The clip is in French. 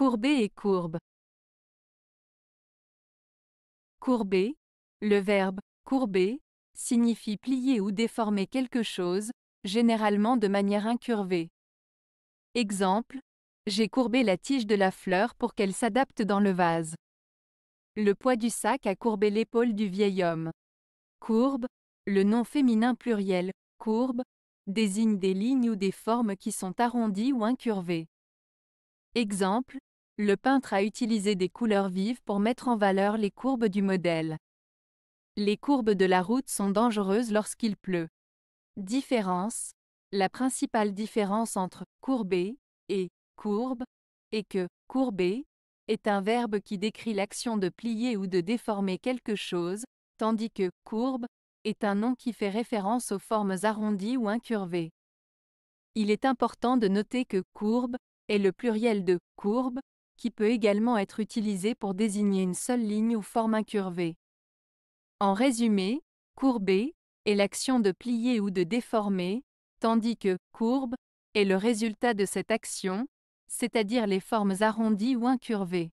Courbé et courbe. Courbé, le verbe courber signifie plier ou déformer quelque chose, généralement de manière incurvée. Exemple, j'ai courbé la tige de la fleur pour qu'elle s'adapte dans le vase. Le poids du sac a courbé l'épaule du vieil homme. Courbe, le nom féminin pluriel, courbe, désigne des lignes ou des formes qui sont arrondies ou incurvées. Exemple, le peintre a utilisé des couleurs vives pour mettre en valeur les courbes du modèle. Les courbes de la route sont dangereuses lorsqu'il pleut. Différence La principale différence entre courbé et courbe est que courbé est un verbe qui décrit l'action de plier ou de déformer quelque chose, tandis que courbe est un nom qui fait référence aux formes arrondies ou incurvées. Il est important de noter que courbe est le pluriel de courbe, qui peut également être utilisé pour désigner une seule ligne ou forme incurvée. En résumé, courber est l'action de plier ou de déformer, tandis que courbe est le résultat de cette action, c'est-à-dire les formes arrondies ou incurvées.